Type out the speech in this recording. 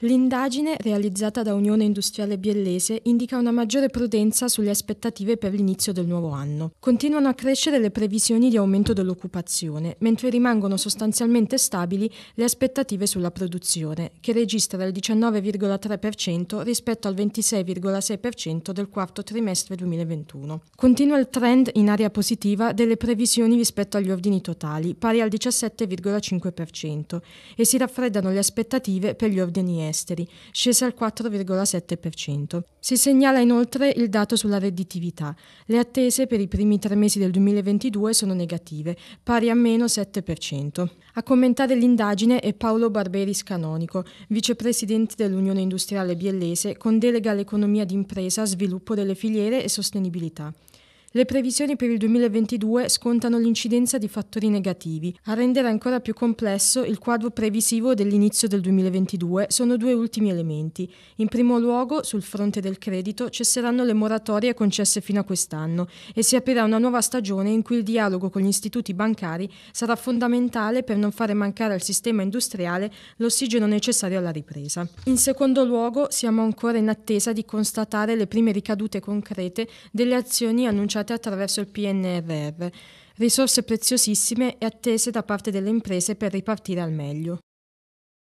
L'indagine, realizzata da Unione Industriale Biellese, indica una maggiore prudenza sulle aspettative per l'inizio del nuovo anno. Continuano a crescere le previsioni di aumento dell'occupazione, mentre rimangono sostanzialmente stabili le aspettative sulla produzione, che registra il 19,3% rispetto al 26,6% del quarto trimestre 2021. Continua il trend in area positiva delle previsioni rispetto agli ordini totali, pari al 17,5%, e si raffreddano le aspettative per gli ordini esteri, scese al 4,7%. Si segnala inoltre il dato sulla redditività. Le attese per i primi tre mesi del 2022 sono negative, pari a meno 7%. A commentare l'indagine è Paolo Barberis Canonico, vicepresidente dell'Unione Industriale Biellese con delega all'economia d'impresa, sviluppo delle filiere e sostenibilità. Le previsioni per il 2022 scontano l'incidenza di fattori negativi. A rendere ancora più complesso il quadro previsivo dell'inizio del 2022 sono due ultimi elementi. In primo luogo, sul fronte del credito, cesseranno le moratorie concesse fino a quest'anno e si aprirà una nuova stagione in cui il dialogo con gli istituti bancari sarà fondamentale per non fare mancare al sistema industriale l'ossigeno necessario alla ripresa. In secondo luogo, siamo ancora in attesa di constatare le prime ricadute concrete delle azioni annunciate realizzate attraverso il PNRR, risorse preziosissime e attese da parte delle imprese per ripartire al meglio.